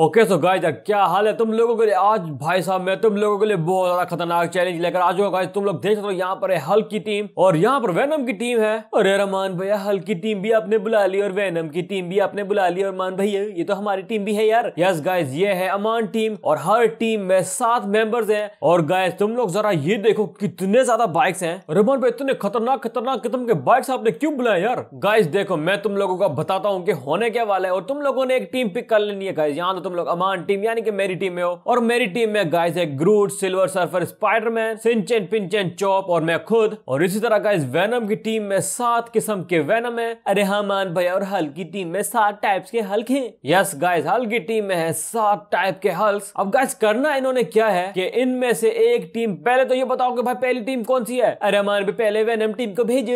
okay so guys क्या हाल है तुम लोगों के लिए आज भाई साहब मैं तुम लोगों के लिए बहुत ज्यादा खतरनाक चैलेंज लेकर आज होगा तुम लोग देख सकते हो यहाँ पर है हल्क की टीम और यहाँ पर वेनम की टीम है अरे रमान भैया हल्क की टीम भी आपने बुला ली और वेनम की टीम भी आपने बुला ली और मान भैया ये तो हमारी टीम भी है यार यस गायस ये है अमान टीम और हर टीम में सात मेंबर्स हैं और गायस तुम लोग जरा ये देखो कितने ज्यादा बाइक्स हैं रमान भाई इतने खतरनाक खतरनाक किस्म के बाइक्स आपने क्यों बुलाए यार गाइस देखो मैं तुम लोगों का बताता हूँ की होने क्या वाला है और तुम लोगों ने एक टीम पिक कर लेनी है गायस यहाँ तो तुम लोग अमान टीम यानी कि मेरी टीम में हो और मेरी टीम में गाइस है Groot Silver Surfer Spiderman Shinchan पिंचन चौप और मैं खुद और इसी तरह गाइस वेनम की टीम में सात किस्म के वेनम है अरे हमान हाँ भाई और हल्क की टीम में सात टाइप्स के हल्क है यस गाइज हल्क की टीम में है सात टाइप के हल्क अब गाइज करना इन्होंने क्या है की इनमें से एक टीम पहले तो ये बताओ की भाई पहली टीम कौन सी है अरे हमारे भी पहले वेनम टीम को भेज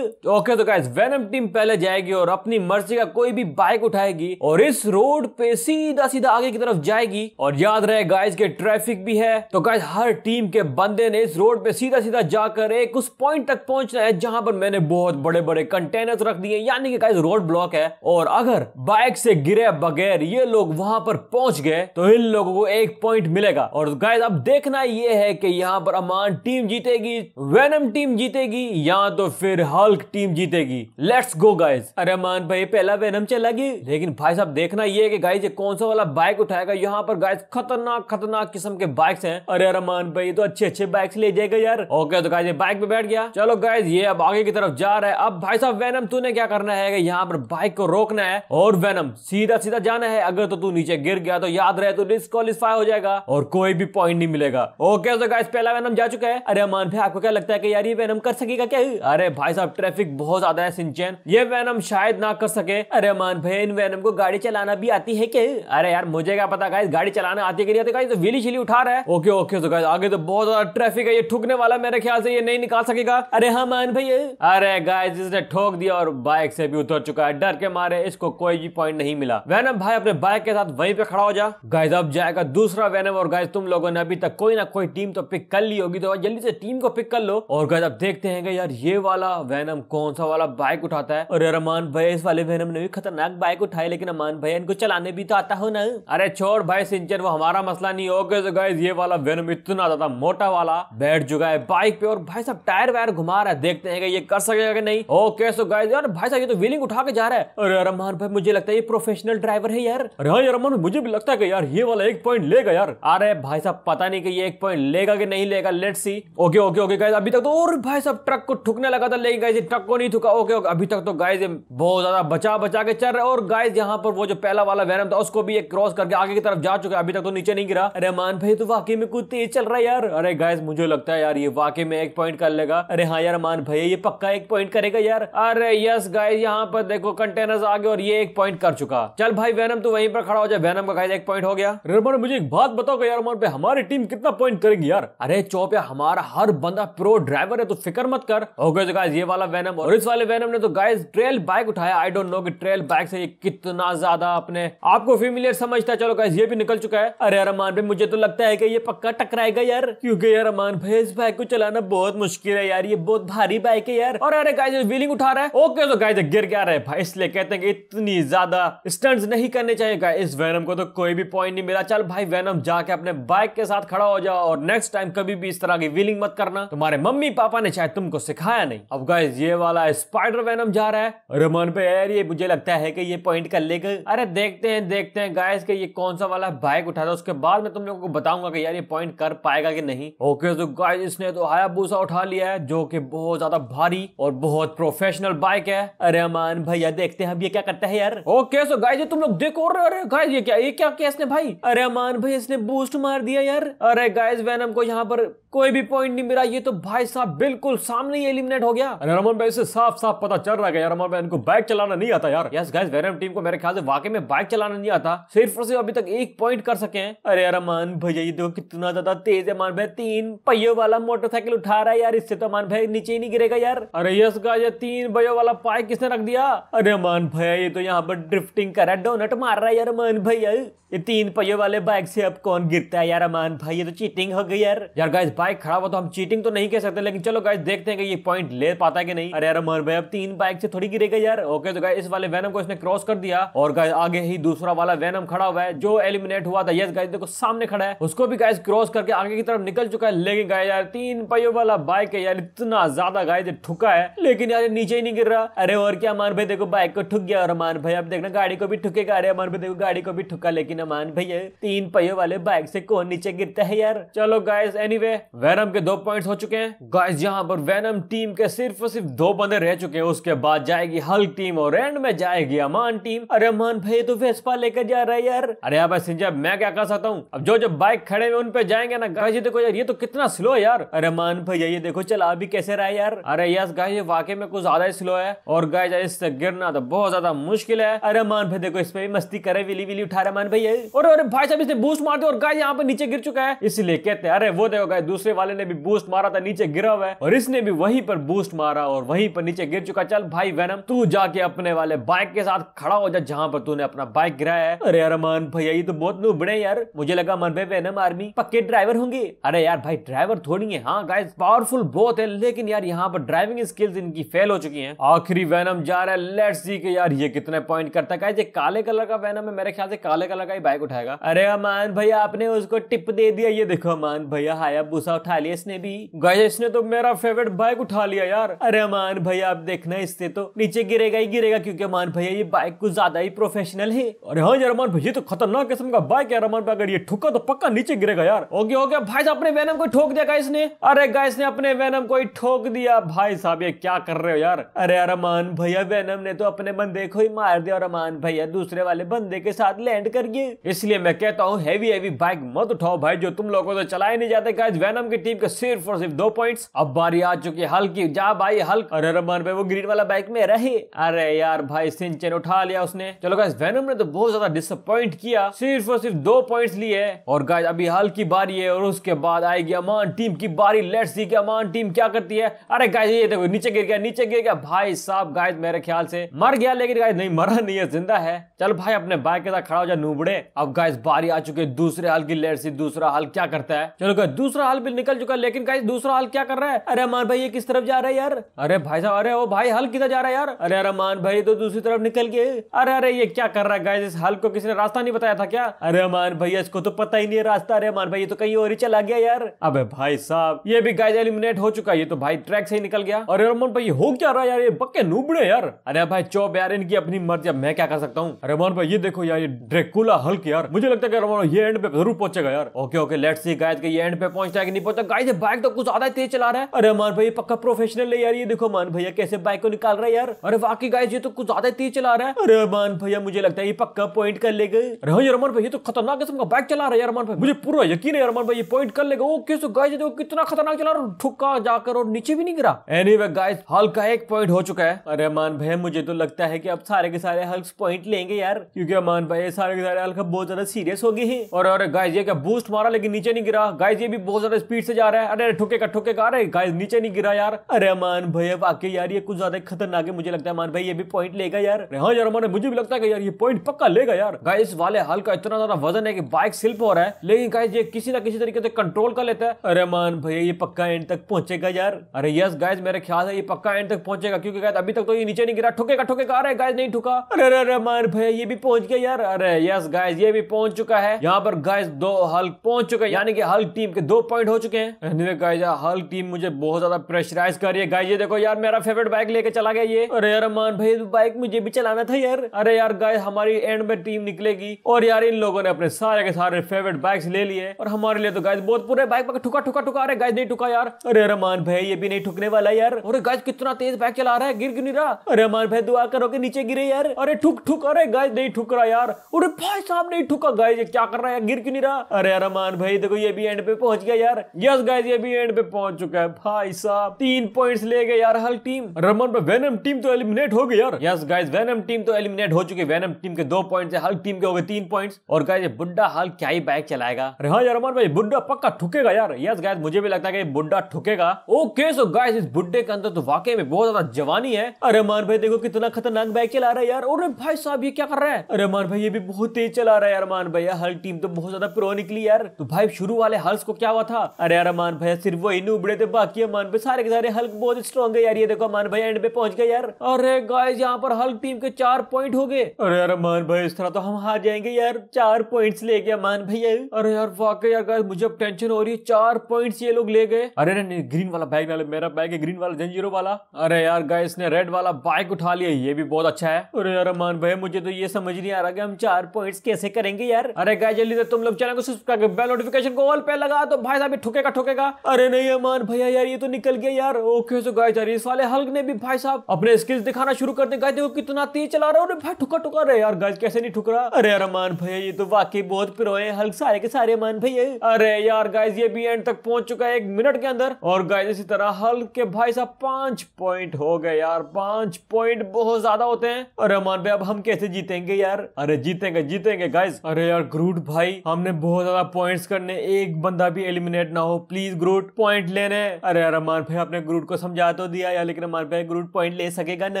ओके तो गाइज वेनम टीम पहले जाएगी और अपनी मर्जी का कोई भी बाइक उठाएगी और इस रोड पे सीधा सीधा आगे की तरफ जाएगी और याद रहे गाइस के ट्रैफिक भी है तो गाइस हर टीम के बंदे ने इस रोड पे सीधा सीधा जाकर एक उस पॉइंट तक पहुंचना है जहां पर मैंने बहुत बड़े बड़े कंटेनर्स रख दिए यानी कि गाइस रोड ब्लॉक है और अगर बाइक से गिरे बगैर ये लोग वहां पर पहुंच गए तो इन लोगों को एक पॉइंट मिलेगा और गाइज अब देखना ये है कि यहाँ पर अमान टीम जीतेगी वेनम टीम जीतेगी या तो फिर हल्क टीम जीतेगी लेट्स गो गाइज अरे अमान भाई पहला वेनम चला गई लेकिन भाई साहब देखना ये है कि गाइज ये कौन सा वाला बाइक बाइक उठाएगा यहाँ पर गाइस खतरनाक खतरनाक किस्म के बाइक्स हैं अरे रमान भाई तो अच्छे अच्छे बाइक ले जाएगा यार ओके तो गाइस ये बाइक पे बैठ गया चलो गाइस ये अब आगे की तरफ जा रहा है अब भाई साहब वैनम तूने क्या करना है यहाँ पर बाइक को रोकना है और वैनम सीधा सीधा जाना है अगर तो तू नीचे गिर गया तो याद रहे तो डिस्कालीफाई हो जाएगा और कोई भी पॉइंट नहीं मिलेगा ओके तो गाइस पहला वैनम जा चुका है अरे अमान भाई आपको क्या लगता है कि यार ये वैनम कर सकेगा क्या अरे भाई साहब ट्रैफिक बहुत ज्यादा है सिंचन ये वैनम शायद ना कर सके अरे मान भाई इन वैनम को गाड़ी चलाना भी आती है क्या अरे यार मुझे क्या पता गाइस गाड़ी चलाने आती कि नहीं आती गाइस व्हीली तो छिली उठा रहा है ओके ओके तो गाइस आगे तो बहुत ज्यादा ट्रैफिक है ये ठुकने वाला मेरे ख्याल से ये नहीं निकाल सकेगा अरे हाँ मान भैया अरे गाइस इसने ठोक दिया और बाइक से भी उतर चुका है डर के मारे इसको कोई भी पॉइंट नहीं मिला वैनम भाई अपने बाइक के साथ वही पे खड़ा हो जा गाइस अब जाएगा दूसरा वैनम और गाइस तुम लोगों ने अभी तक कोई ना कोई टीम तो पिक कर ली होगी तो जल्दी से टीम को पिक कर लो और गाइस अब देखते हैं यार ये वाला वैनम कौन सा वाला बाइक उठाता है और अरमान भाई इस वाले वैनम ने भी खतरनाक बाइक उठाई लेकिन अमान भाई इनको चलाने भी तो आता हो ना अरे छोड़ भाई सिंचन वो हमारा मसला नहीं ओके तो गाइज ये वाला वेनम इतना ज्यादा मोटा वाला बैठ चुका है बाइक पे और भाई साहब टायर वायर घुमा रहा है देखते हैं ये कर सकेगा कि नहीं ओके सो गाइज यार भाई साहब ये तो व्हीलिंग उठा के जा रहा है अरे रमान भाई मुझे लगता है ये प्रोफेशनल ड्राइवर है यार अरे हाँ रमान मुझे भी लगता है कि यार ये वाला एक पॉइंट लेगा यार अरे भाई साहब पता नहीं कि ये एक पॉइंट लेगा कि नहीं लेगा let see okay okay okay guys अभी तक तो और भाई साहब ट्रक को ठुकने लगा था लेकिन गाइज ट्रक को नहीं ठुका ओके ओके अभी तक तो गाइज बहुत ज्यादा बचा बचा के चल रहा है और गाइज यहाँ पर वो जो पहला वाला वैनम था उसको भी एक क्रॉस करके आगे की तरफ जा चुका है अभी तक तो नीचे नहीं गिरा अरे मान भाई तो वाकई में कुछ तेज चल रहा है यार अरे गाय मुझे लगता है यार ये वाकई में एक पॉइंट कर लेगा अरे हाँ यार मान भाई ये पक्का एक पॉइंट करेगा यार अरे यस गाय यहाँ पर देखो कंटेनर आगे और ये एक पॉइंट कर चुका चल भाई वैनम तो वहीं पर खड़ा हो जाए वैनम का एक पॉइंट हो गया रमन मुझे एक बात बताओ यार मान भाई हमारी टीम कितना पॉइंट करेगी यार अरे चौप हमारा हर बंदा प्रो ड्राइवर है तो फिक्र मत कर हो गए गाइस ये वाला वैनम और इस वाले वैनम ने तो गाय ट्रेल बाइक उठाया आई डोंट नो कि ट्रेल बाइक से ये कितना ज्यादा अपने आपको फेमिलियर समझता लगता है चलो गाइस ये भी निकल चुका है अरे यार अमान भाई मुझे तो लगता है कि ये पक्का टकराएगा यार क्योंकि यार अमान भाई इस बाइक को चलाना बहुत मुश्किल है यार ये बहुत भारी बाइक है यार और अरे गाइस व्हीलिंग उठा रहा है ओके तो गाइस गिर गया रहे भाई इसलिए कहते हैं इतनी ज्यादा स्टंट्स नहीं करने चाहिए गाइस इस वैनम को तो कोई भी पॉइंट नहीं मिला चल भाई वैनम जाके अपने बाइक के साथ खड़ा हो जाओ और नेक्स्ट टाइम कभी भी इस तरह की व्हीलिंग मत करना तुम्हारे मम्मी पापा ने चाहे तुमको सिखाया नहीं अब गाइस ये वाला स्पाइडर वैनम जा रहा है रमन भाई यार ये मुझे लगता है कि ये पॉइंट कर लेगा अरे देखते हैं देखते हैं गाइस के ये कौन सा वाला बाइक उठा था उसके बाद में तुम लोगों को बताऊंगा कि यार ये पॉइंट कर पाएगा कि नहीं ओके तो गाइस इसने तो हायाबूसा उठा लिया है जो कि बहुत ज्यादा भारी और बहुत प्रोफेशनल बाइक है अरे अमान भैया देखते हैं अब ये क्या करता है यार ओके सो गाइस ये तुम लोग देखो अरे गाइस ये क्या ये क्या किया इसने भाई अरे अमान भाई इसने बूस्ट मार दिया यार अरे गाइस वैनम को यहाँ पर कोई भी पॉइंट नहीं मिला ये तो भाई साहब बिल्कुल सामने ही एलिमिनेट हो गया अरे रमन भाई से साफ साफ पता चल रहा है यार रमन भाई इनको बाइक चलाना नहीं आता यार यस गाइस वैनम टीम को मेरे ख्याल से वाकई में बाइक चलाना नहीं आता सिर्फ और से अभी तक एक पॉइंट कर सके हैं अरे यार अमान भैया ये देखो कितना ज्यादा तेज है मान भाई तीन पहियो वाला मोटरसाइकिल उठा रहा है यार इससे तो अमान भाई नीचे ही नहीं गिरेगा यार अरे यस का ये तीन पहियो वाला पाइप किसने रख दिया अरे अमान भैया ये तो यहाँ पर ड्रिफ्टिंग कर रहा है डोनट मार रहा है यार अमान भैया ये तीन पहियों वाले बाइक से अब कौन गिरता है यार अमान भाई ये तो चीटिंग हो गई यार यार गाइस बाइक खड़ा हुआ तो हम चीटिंग तो नहीं कह सकते लेकिन चलो गाइस देखते हैं कि ये पॉइंट ले पाता है कि नहीं अरे यार अमान भाई अब तीन बाइक से थोड़ी गिरेगा यार ओके तो गाय इस वाले वैनम को इसने क्रॉस कर दिया और गाय आगे ही दूसरा वाला वैनम खड़ा हुआ है जो एलिमिनेट हुआ था यस गाइस देखो सामने खड़ा है उसको भी गाइस क्रॉस करके आगे की तरफ निकल चुका है लेकिन गाय यार तीन पहियों वाला बाइक है यार इतना ज्यादा गाय ठुका है लेकिन यार नीचे ही नहीं गिर रहा अरे और क्या अमान भाई देखो बाइक को ठुक गया और अमान भाई अब देखना गाड़ी को भी ठुकेगा अरे अमान भाई देखो गाड़ी को भी ठुका लेकिन मान भैया तीन पहियों वाले बाइक से कौन नीचे गिरता है यार चलो गाइस एनीवे वैनम के दो पॉइंट्स हो चुके हैं गाइस यहाँ पर वैनम टीम के सिर्फ सिर्फ दो बंदे रह चुके हैं उसके बाद जाएगी हल्क टीम और एंड में जाएगी अमान टीम अरे अमान भैया तो वेस्पा लेकर जा रहा है यार अरे यहाँ पैसेंजर मैं क्या कर सकता हूँ अब जो जो बाइक खड़े हुए उन पे जाएंगे ना गाय देखो यार ये तो कितना स्लो है यार अरे अमान भैया ये देखो चला भी कैसे रहा है यार अरे यस गाय वाकई में कुछ ज्यादा ही स्लो है और गाय इससे गिरना तो बहुत ज्यादा मुश्किल है अरे अमान भाई देखो इसमें भी मस्ती करे विली विली उठा रहे अमान भैया और अरे भाई साहब इसने बूस्ट मार दिया और गाय यहाँ पे नीचे गिर चुका है इसलिए कहते हैं अरे वो देखो गाय दूसरे वाले ने भी बूस्ट मारा था नीचे गिरा हुआ है और इसने भी वहीं पर बूस्ट मारा और वहीं पर नीचे गिर चुका चल भाई वैनम तू जाके अपने वाले बाइक के साथ खड़ा हो जा जहाँ पर तूने अपना बाइक गिराया है अरे यार अमन भैया ये तो बहुत नुबड़े यार मुझे लगा मन भाई वैनम आर्मी पक्के ड्राइवर होंगे अरे यार भाई ड्राइवर थोड़ी है हाँ गाय पावरफुल बहुत है लेकिन यार यहाँ पर ड्राइविंग स्किल्स इनकी फेल हो चुकी है आखिरी वैनम जा रहा है लेट्स सी के यार ये कितने पॉइंट करता है काले कलर का वैनम है मेरे ख्याल से काले कलर का बाइक उठाएगा अरे अमान भैया आपने उसको टिप दे दिया ये देखो अमान भैया हाया भूसा उठा लिया इसने भी गए इसने तो मेरा फेवरेट बाइक उठा लिया यार अरे अमान भैया आप देखना इससे तो नीचे गिरेगा ही गिरेगा क्योंकि अमान भैया ये बाइक कुछ ज्यादा ही प्रोफेशनल है अरे हाँ यार अमान भैया तो खतरनाक किस्म का बाइक यार अमान अगर ये ठुका तो पक्का नीचे गिरेगा यार ओके ओके भाई साहब अपने वैनम को ठोक दिया इसने अरे गाइस ने अपने वैनम को ही ठोक दिया भाई साहब ये क्या कर रहे हो यार अरे यार अमान भैया वैनम ने तो अपने बंदे को ही मार दिया और अमान भैया दूसरे वाले बंदे के साथ लैंड कर गए इसलिए मैं कहता हूँ हैवी हैवी बाइक मत उठाओ भाई जो तुम लोगों से चलाए नहीं जाते गाइस वैनम की टीम के सिर्फ और सिर्फ दो पॉइंट अब बारी आ चुकी है हल्की जा भाई हल्क अरे रमान भाई वो ग्रीन वाला बाइक में रहे अरे यार भाई सिंचन उठा लिया उसने चलो गाइस वैनम ने तो बहुत ज्यादा डिसअपॉइंट किया सिर्फ और सिर्फ दो पॉइंट लिए और गाइस अभी हल्की बारी है और उसके बाद आएगी अमान टीम की बारी लेट सी की अमान टीम क्या करती है अरे गाइस ये देखो नीचे गिर गया नीचे गिर गया भाई साहब गाइस मेरे ख्याल से मर गया लेकिन गाइस नहीं मरा नहीं है जिंदा है चल भाई अपने बाइक के साथ खड़ा हो जा नूबड़े में अब गाइस बारी आ चुके दूसरे हाल की लेट से दूसरा हाल क्या करता है चलो गाइस दूसरा हाल भी निकल चुका है लेकिन गाइस दूसरा हाल क्या कर रहा है अरे अमान भाई ये किस तरफ जा रहा है यार अरे भाई साहब अरे वो भाई हल किधर जा रहा है यार अरे अरे अमान भाई तो दूसरी तरफ निकल गए अरे अरे ये क्या कर रहा है गाइस इस हल को किसी ने रास्ता नहीं बताया था क्या अरे अमान भाई इसको तो पता ही नहीं है रास्ता अरे अमान भाई ये तो कहीं और ही चला गया यार अब भाई साहब ये भी गाइस एलिमिनेट हो चुका है ये तो भाई ट्रैक से ही निकल गया अरे अमान भाई हो क्या रहा है यार ये पक्के नूबड़े यार अरे भाई चौप यार इनकी अपनी मर्जी अब मैं क्या कर सकता हूँ अरे अमान भाई ये देखो यार ये ड्रेकुला हल्क यार मुझे लगता है कि ये एंड पे जरूर पहुंचेगा यार okay okay let see guys कि ये एंड पे पहुंचता है कि नहीं पहुंचता गाइस ये बाइक तो कुछ ज्यादा तेज चला रहा है अरे मान भाई पक्का प्रोफेशनल है यार ये देखो मान भैया कैसे बाइक को निकाल रहा है यार अरे वाकई गाइस ये तो कुछ ज्यादा तेज चला रहा है अरे मान भैया मुझे लगता है ये पक्का पॉइंट कर लेगा अरे हाँ यार अमान भैया तो खतरनाक किस्म का बाइक चला रहा है यार अमान भाई मुझे पूरा यकीन है अरमान भाई ये पॉइंट कर लेगा ओके सो गाइस देखो कितना खतरनाक चला रहा है ठुका जाकर और नीचे भी नहीं गिरा एनीवे गाइस हल्क का एक पॉइंट हो चुका है अरे मान भैया मुझे तो लगता है कि अब सारे के सारे हल्क पॉइंट लेंगे यार क्योंकि अमान भाई सारे के सारे फिलहाल का बहुत ज्यादा सीरियस हो गई है और अरे गाइज ये का बूस्ट मारा लेकिन नीचे नहीं गिरा गाइज ये भी बहुत ज्यादा स्पीड से जा रहा है अरे अरे का ठुकेगा का अरे गाइज नीचे नहीं गिरा यार अरे अमान भैया वाकई यार ये कुछ ज्यादा खतरनाक है मुझे लगता है अमान भाई ये भी पॉइंट लेगा यार हाँ यार अमान मुझे भी लगता है यार ये पॉइंट पक्का लेगा यार गाइज वाले हाल का इतना ज्यादा वजन है की बाइक स्लिप हो रहा है लेकिन गाइज ये किसी ना किसी तरीके से कंट्रोल कर लेता है अरे अमान भैया ये पक्का एंड तक पहुंचेगा यार अरे यस गाइज मेरे ख्याल है ये पक्का एंड तक पहुंचेगा क्योंकि गाइज अभी तक तो ये नीचे नहीं गिरा का ठुकेगा का अरे गाइज नहीं ठुका अरे अरे अमान भैया ये भी पहुंच गया यार अरे यस गाय गाइस ये भी पहुंच चुका है यहाँ पर गाइस दो हल्क पहुंच चुका है यानी कि हल्क टीम के दो पॉइंट हो चुके हैं anyway, गाइस हल्क टीम मुझे बहुत ज्यादा प्रेशराइज कर रही है गाइस ये देखो यार मेरा फेवरेट बाइक लेके चला गया ये अरे यार मान भाई बाइक मुझे भी चलाना था यार अरे यार गाइस हमारी एंड में टीम निकलेगी और यार इन लोगों ने अपने सारे के सारे फेवरेट बाइक ले लिए और हमारे लिए तो गाइस बहुत पूरे बाइक पर ठुका ठुका ठुका अरे गाइस नहीं ठुका यार अरे रमान भाई ये भी नहीं ठुकने वाला यार अरे गाइस कितना तेज बाइक चला रहा है गिर गिर रहा अरे रमान भाई दुआ करो कि नीचे गिरे यार अरे ठुक ठुक अरे गाइस नहीं ठुक रहा यार अरे भाई सामने ही ठुका गाइज क्या कर रहा है गिर क्यों नहीं रहा अरे यार अमान भाई देखो ये भी एंड पे पहुंच गया यार यस गाइज ये भी एंड पे पहुंच चुका है भाई साहब तीन पॉइंट्स ले गए यार हल टीम रमन पे वेनम टीम तो एलिमिनेट हो गई यार यस गाइज वेनम टीम तो एलिमिनेट हो चुकी वेनम टीम के दो पॉइंट है हल टीम के हो गए तीन पॉइंट और गाइज बुड्ढा हल क्या ही बाइक चलाएगा अरे हाँ यार अमन भाई बुड्ढा पक्का ठुकेगा यार यस गाइज मुझे भी लगता है बुड्ढा ठुकेगा ओके सो गाइज इस बुड्ढे के अंदर तो वाकई में बहुत ज्यादा जवानी है अरे अमान भाई देखो कितना खतरनाक बाइक चला रहा है यार और भाई साहब ये क्या कर रहा है अरे अमान भाई ये भी बहुत तेज चला रहा है अरमान भैया हल टीम तो बहुत ज्यादा प्रो निकली यार तो भाई शुरू वाले हल्स को क्या हुआ था अरे अरमान भैया सिर्फ वही नहीं उबड़े थे बाकी अमान भाई सारे के सारे हल्क बहुत स्ट्रॉन्ग है यार ये देखो अमान भैया एंड पे पहुंच गए यार अरे गाइस यहाँ पर हल्क टीम के चार पॉइंट हो गए अरे अरमान भाई इस तरह तो हम हार जाएंगे यार चार पॉइंट ले गए अमान भैया अरे यार वाकई यार गाइस मुझे अब टेंशन हो रही है चार पॉइंट ये लोग ले गए अरे अरे ग्रीन वाला बैग वाले मेरा बैग है ग्रीन वाला जंजीरो वाला अरे यार गाइस ने रेड वाला बाइक उठा लिया ये भी बहुत अच्छा है अरे यार अमान भाई मुझे तो ये समझ नहीं आ रहा कि हम चार पॉइंट्स के कैसे करेंगे यार अरे गाय जल्दी से तुम लोग चैनल को सब्सक्राइब बेल नोटिफिकेशन को ऑल पे लगा तो भाई साहब ठुकेगा ठुकेगा अरे नहीं अमान भैया यार ये तो निकल गया यार ओके सो गाय जा रही इस वाले हल्क ने भी भाई साहब अपने स्किल्स दिखाना शुरू कर दे गाय देखो कितना तेज चला रहा है भाई ठुका ठुका रहे यार गाय कैसे नहीं ठुकरा अरे यार अमान भैया ये तो वाकई बहुत प्रो है हल्क सारे के सारे अमान भैया अरे यार गाइज ये भी एंड तक पहुंच चुका है एक मिनट के अंदर और गाइज इसी तरह हल्क के भाई साहब पांच पॉइंट हो गए यार पांच पॉइंट बहुत ज्यादा होते हैं और अमान भाई अब हम कैसे जीतेंगे यार अरे जीतेंगे जीतेंगे करेंगे गाइज अरे यार ग्रूट भाई हमने बहुत ज्यादा पॉइंट्स करने एक बंदा भी एलिमिनेट ना हो प्लीज ग्रूट पॉइंट लेने अरे यार अमान भाई आपने ग्रूट को समझा तो दिया यार लेकिन अमान भाई ग्रूट पॉइंट ले सकेगा ना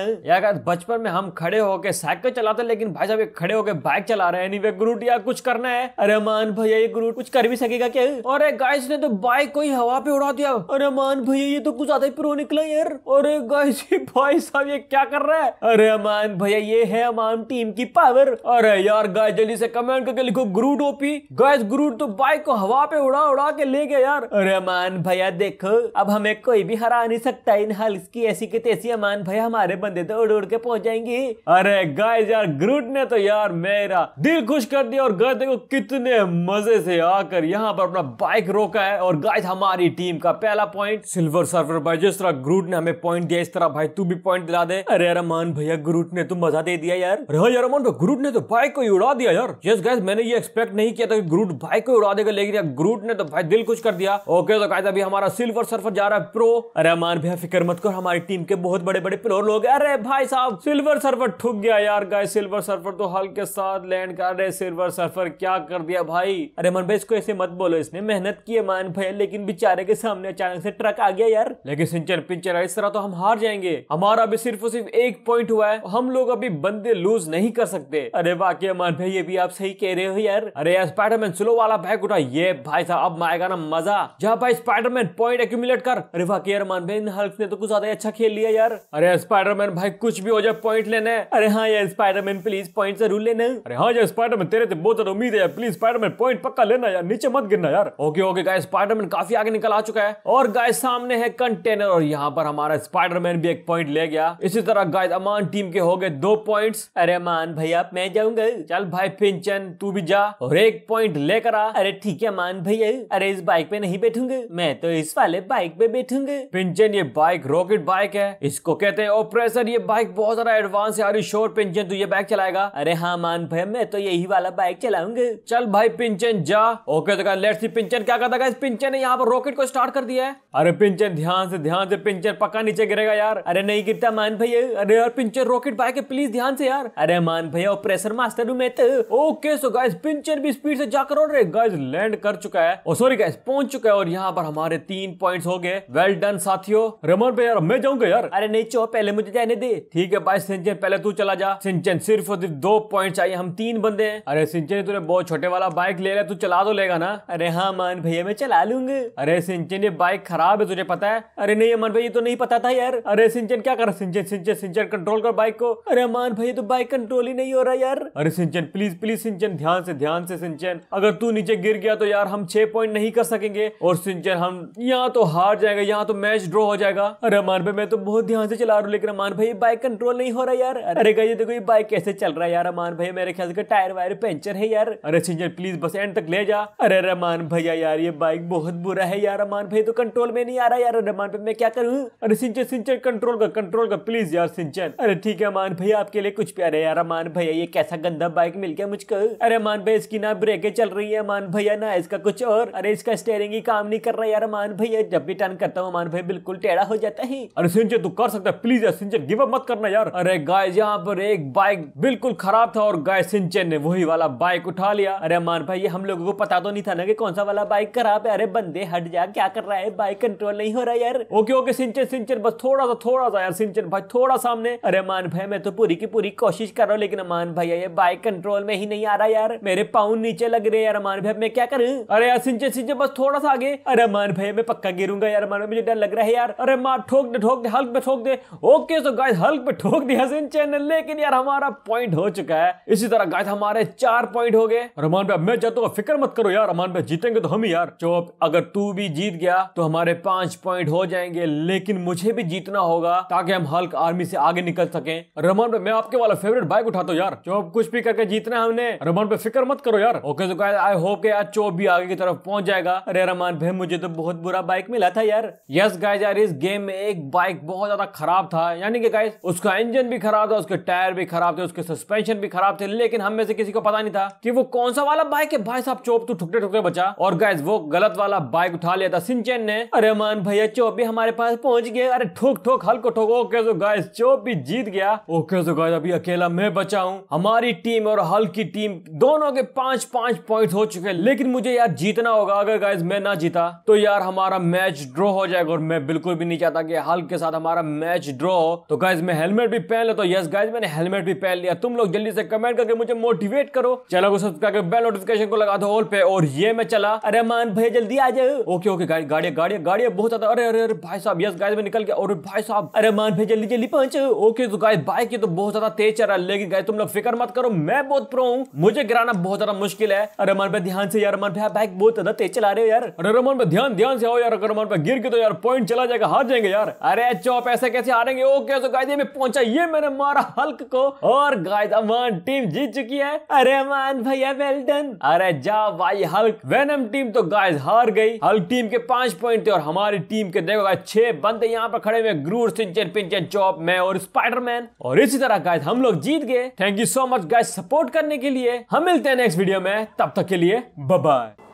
यार बचपन में हम खड़े होके साइकिल चलाते लेकिन भाई साहब खड़े होकर बाइक चला रहे हैं ग्रूट यार कुछ करना है अरे अमान भैया ये ग्रूट कुछ कर भी सकेगा क्या अरे गाइस ने तो बाइक को ही हवा पे उड़ा दिया अरे अमान भैया ये तो कुछ ज्यादा ही प्रो निकला यार अरे गाइस ये भाई साहब ये क्या कर रहा है अरे अमान भैया ये है अमान टीम की पावर अरे यार गाइस जल्दी से कमेंट करके लिखो ग्रूट ओपी गैस ग्रूट तो बाइक को हवा पे उड़ा उड़ा के ले गए यार रहमान भैया देखो अब हमें कोई भी हरा नहीं सकता इन हाल इसकी ऐसी की तैसी अमान भैया हमारे बंदे तो उड़ उड़ के पहुंच जाएंगे अरे गैस यार ग्रूट ने तो यार मेरा दिल खुश कर दिया और गैस देखो कितने मजे से आकर यहाँ पर अपना बाइक रोका है और गैस हमारी टीम का पहला पॉइंट सिल्वर सर्फर भाई जिस तरह ग्रूट ने हमें पॉइंट दिया इस तरह भाई तू भी पॉइंट दिला दे अरे रमान भैया ग्रूट ने तो मजा दे दिया यार अरे हाँ यार रमान ग्रूट ने तो बाइक को ही उड़ा दिया यार यस yes, गैस मैंने ये एक्सपेक्ट नहीं किया था कि ग्रूट भाई को उड़ा देगा लेकिन यार ग्रूट ने तो भाई दिल कुछ कर दिया ओके तो गाइस अभी हमारा सिल्वर सर्फर जा रहा है प्रो अरे मान भैया फिक्र मत कर हमारी टीम के बहुत बड़े बड़े प्लेयर लोग अरे भाई साहब सिल्वर सर्फर ठुक गया यार गाय सिल्वर सर्फर तो हल के साथ लैंड कर रहे सिल्वर सर्फर क्या कर दिया भाई अरे मन भाई इसको ऐसे मत बोलो इसने मेहनत की है मान भाई लेकिन बेचारे के सामने अचानक से ट्रक आ गया यार लेकिन सिंचन पिंचन इस तरह तो हम हार जाएंगे हमारा अभी सिर्फ सिर्फ एक पॉइंट हुआ है हम लोग अभी बंदे लूज नहीं कर सकते अरे बाकी मान भाई ये भी आप सही कह रहे हो यार अरे यार स्पाइडरमैन स्लो वाला बैग उठा ये भाई साहब अब आएगा ना मजा जहाँ भाई स्पाइडरमैन पॉइंट एक्यूमुलेट कर अरे वाह यार मान भाई हल्क ने तो कुछ ज्यादा अच्छा खेल लिया यार अरे स्पाइडरमैन भाई कुछ भी हो जाए पॉइंट लेना अरे हाँ यार स्पाइडरमैन प्लीज पॉइंट जरूर लेना अरे हाँ यार स्पाइडरमैन तेरे तो बहुत ज्यादा उम्मीद है यार प्लीज स्पाइडरमैन पॉइंट पक्का लेना यार नीचे मत गिरना यार ओके ओके गाय स्पाइडरमैन काफी आगे निकल आ चुका है और गाय सामने है कंटेनर और यहाँ पर हमारा स्पाइडरमैन भी एक पॉइंट ले गया इसी तरह गाय अमान टीम के हो गए दो पॉइंट्स अरे अमान भाई आप मैं जाऊंगा चल भाई पिंचन तू भी जा और एक पॉइंट लेकर आ अरे ठीक है मान भैया अरे इस बाइक पे नहीं बैठूंगे मैं तो इस वाले बाइक पे बैठूंगे पिंचन ये बाइक रॉकेट बाइक है इसको कहते हैं ऑपरेसर ये बाइक बहुत ज्यादा एडवांस है अरे शोर पिंचन तू ये बाइक चलाएगा अरे हाँ मान भैया मैं तो यही वाला बाइक चलाऊंगे चल भाई पिंचन जा ओके तो लेट सी पिंचन क्या करता इस पिंचन ने यहाँ पर रॉकेट को स्टार्ट कर दिया है अरे पिंचन ध्यान से ध्यान से पिंचन पक्का नीचे गिरेगा यार अरे नहीं गिरता मान भैया अरे यार पिंचन रॉकेट बाइक है प्लीज ध्यान से यार अरे मान भैया ऑपरेसर मास्टर हूँ मैं तो ओके सो गाइस पिंचर भी स्पीड से जाकर उड़ रहे गाइस लैंड कर चुका है और सॉरी गाइस पहुंच चुका है और यहाँ पर हमारे तीन पॉइंट्स हो गए वेल डन साथियों रमन पे यार मैं जाऊंगा यार अरे नहीं चो पहले मुझे जाने दे ठीक है भाई सिंचन पहले तू चला जा सिंचन सिर्फ और सिर्फ दो पॉइंट चाहिए हम तीन बंदे हैं अरे सिंचन तूने बहुत छोटे वाला बाइक ले लिया तू चला तो लेगा ना अरे हाँ मान भैया मैं चला लूंगा अरे सिंचन ये बाइक खराब है तुझे पता है अरे नहीं अमन भाई ये तो नहीं पता था यार अरे सिंचन क्या कर सिंचन सिंचन सिंचन कंट्रोल कर बाइक को अरे अमान भाई तो बाइक कंट्रोल ही नहीं हो रहा यार अरे Shinchan please please please Shinchan ध्यान से ध्यान से सिंचन अगर तू नीचे गिर गया तो यार हम छह पॉइंट नहीं कर सकेंगे और सिंचन हम यहाँ तो हार जाएगा यहाँ तो मैच ड्रॉ हो जाएगा अरे अमान भाई मैं तो बहुत ध्यान से चला रहा हूँ लेकिन अमान भाई बाइक कंट्रोल नहीं हो रहा यार अरे गई देखो ये बाइक कैसे चल रहा है यार अमान भाई मेरे ख्याल से टायर वायर पंचर है यार अरे सिंचन प्लीज बस एंड तक ले जा अरे रमान भैया यार ये बाइक बहुत बुरा है यार रमान भाई तो कंट्रोल में नहीं आ रहा यार रमान भाई मैं क्या करूँ अरे सिंचन सिंचन कंट्रोल कर कंट्रोल कर प्लीज यार सिंचन अरे ठीक है अमान भाई आपके लिए कुछ प्यार है यार अमान भैया ये कैसा गंदा बाइक मिल गया क्या मुझको अरे मान भाई इसकी ना ब्रेकें चल रही है मान भैया ना इसका कुछ और अरे इसका स्टेयरिंग ही काम नहीं कर रहा यार मान भैया जब भी टर्न करता हूँ मान भाई बिल्कुल टेढ़ा हो जाता है अरे सिंचे तू कर सकता है प्लीज यार सिंचे गिव अप मत करना यार अरे गाय यहाँ पर एक बाइक बिल्कुल खराब था और गाय सिंचे ने वही वाला बाइक उठा लिया अरे मान भाई ये हम लोगों को पता तो नहीं था ना कि कौन सा वाला बाइक खराब है अरे बंदे हट जा क्या कर रहा है बाइक कंट्रोल नहीं हो रहा यार ओके ओके सिंचन सिंचन बस थोड़ा सा थोड़ा सा यार सिंचन भाई थोड़ा सामने अरे मान भाई मैं तो पूरी की पूरी कोशिश कर रहा हूँ लेकिन मान भाई ये बाइक कंट्रोल में में ही नहीं आ रहा यार मेरे पाउन नीचे लग रहे यार अमान भाई मैं क्या करूं अरे यार सिंचे सिंचे बस थोड़ा सा आगे अरे अमान भाई मैं पक्का गिरूंगा यार अमान मुझे डर लग रहा है यार अरे मार ठोक दे ठोक दे हल्क पे ठोक दे ओके सो तो गाइस हल्क पे ठोक दिया सिंचे ने लेकिन यार हमारा पॉइंट हो चुका है इसी तरह गाइस हमारे चार पॉइंट हो गए अरमान भाई मैं चाहता हूँ फिक्र मत करो यार अमान भाई जीतेंगे तो हम ही यार जो अगर तू भी जीत गया तो हमारे पांच पॉइंट हो जाएंगे लेकिन मुझे भी जीतना होगा ताकि हम हल्क आर्मी से आगे निकल सके रमान भाई मैं आपके वाला फेवरेट बाइक उठाता हूँ यार जो कुछ भी करके जीतना है हमने रमान पे फिक्र मत करो यार ओके तो गाइस आई होप कि आज चोप भी आगे की तरफ पहुंच जाएगा अरे रमान भाई मुझे तो बहुत बुरा बाइक मिला था यार यस गाइस यार इस गेम में एक बाइक बहुत ज्यादा खराब था यानी कि गाइस उसका इंजन भी खराब था उसके टायर भी खराब थे उसके सस्पेंशन भी खराब थे लेकिन हम में से किसी को पता नहीं था कि वो कौन सा वाला बाइक है भाई साहब चोप तो ठुकरे ठुकरे बचा और गाइस वो गलत वाला बाइक उठा लिया था सिंचन ने अरे मान भैया चोप भी हमारे पास पहुंच गए अरे ठोक ठोक हल्को ठोक ओके तो गाइस चोप भी जीत गया ओके तो गाइस अभी अकेला मैं बचा हूँ हमारी टीम और हल कल की टीम दोनों के पांच पांच पॉइंट हो चुके हैं लेकिन मुझे यार जीतना होगा अगर गाइज मैं ना जीता तो यार हमारा मैच ड्रॉ हो जाएगा और मैं बिल्कुल भी नहीं चाहता कि हल्क के साथ हमारा मैच ड्रॉ हो तो गाइज मैं हेलमेट भी पहन लेता तो यस गाइज मैंने हेलमेट भी पहन लिया तुम लोग जल्दी से कमेंट करके मुझे मोटिवेट करो चैनल को सब्सक्राइब कर बेल नोटिफिकेशन को लगा दो ऑल पे और ये मैं चला अरे मान भैया जल्दी आ जाओ ओके ओके गाड़ी गाड़िया गाड़िया गाड़ी बहुत ज्यादा अरे अरे अरे भाई साहब यस गाइज में निकल गया और भाई साहब अरे मान भैया जल्दी जल्दी पहुंचे ओके तो गाइज बाइक ये तो बहुत ज्यादा तेज चल रहा है लेकिन गाय तुम लोग फिक्र मत करो मैं बहुत प्रो हूँ मुझे गिराना बहुत ज्यादा मुश्किल है अरे रमन भाई ध्यान से यार रमन भाई बाइक बहुत ज्यादा तेज चला रहे हो यार अरे रमन भाई ध्यान ध्यान से आओ यार अगर रमन भाई गिर के तो यार पॉइंट चला जाएगा हार जाएंगे यार अरे चौप ऐसे कैसे हारेंगे ओके तो गाय मैं पहुंचा ये मैंने मारा हल्क को और गाय अमान टीम जीत चुकी है अरे अमान भैया वेल डन अरे जा भाई हल्क वेनम टीम तो गाय हार गई हल्क टीम के पांच पॉइंट थे और हमारी टीम के देखो गाय छह बंदे यहाँ पर खड़े हुए ग्रूर सिंचन पिंचन चौप मैं और स्पाइडरमैन और इसी तरह गाय हम लोग जीत गए thank you so much guy support कर करने के लिए हम मिलते हैं नेक्स्ट वीडियो में तब तक के लिए बाय